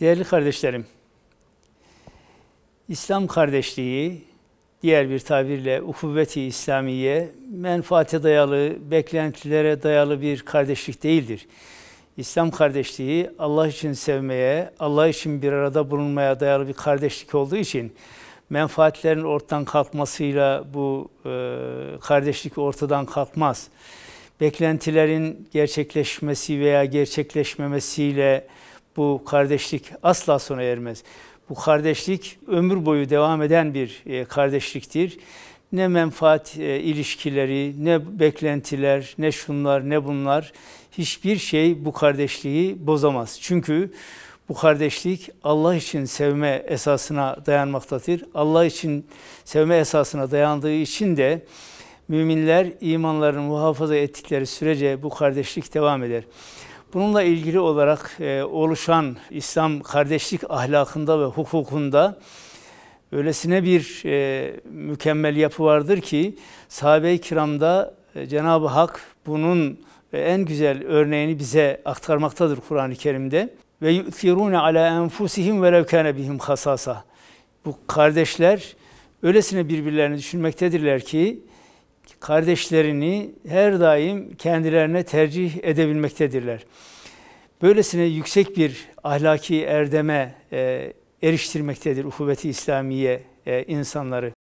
Değerli kardeşlerim, İslam kardeşliği, diğer bir tabirle ukuvveti İslamiye, menfaate dayalı, beklentilere dayalı bir kardeşlik değildir. İslam kardeşliği Allah için sevmeye, Allah için bir arada bulunmaya dayalı bir kardeşlik olduğu için menfaatlerin ortadan kalkmasıyla bu e, kardeşlik ortadan kalkmaz. Beklentilerin gerçekleşmesi veya gerçekleşmemesiyle bu kardeşlik asla sona ermez. Bu kardeşlik ömür boyu devam eden bir e, kardeşliktir. Ne menfaat e, ilişkileri, ne beklentiler, ne şunlar, ne bunlar hiçbir şey bu kardeşliği bozamaz. Çünkü bu kardeşlik Allah için sevme esasına dayanmaktadır. Allah için sevme esasına dayandığı için de müminler imanlarını muhafaza ettikleri sürece bu kardeşlik devam eder. Bununla ilgili olarak e, oluşan İslam kardeşlik ahlakında ve hukukunda öylesine bir e, mükemmel yapı vardır ki sahabe-i kiramda e, Cenab-ı Hak bunun e, en güzel örneğini bize aktarmaktadır Kur'an-ı Kerim'de. Ve yu'thirûne alâ enfusihim velev kâne bihim hasasa. Bu kardeşler öylesine birbirlerini düşünmektedirler ki kardeşlerini her daim kendilerine tercih edebilmektedirler. Böylesine yüksek bir ahlaki erdeme e, eriştirmektedir uhuvveti İslamiye e, insanları.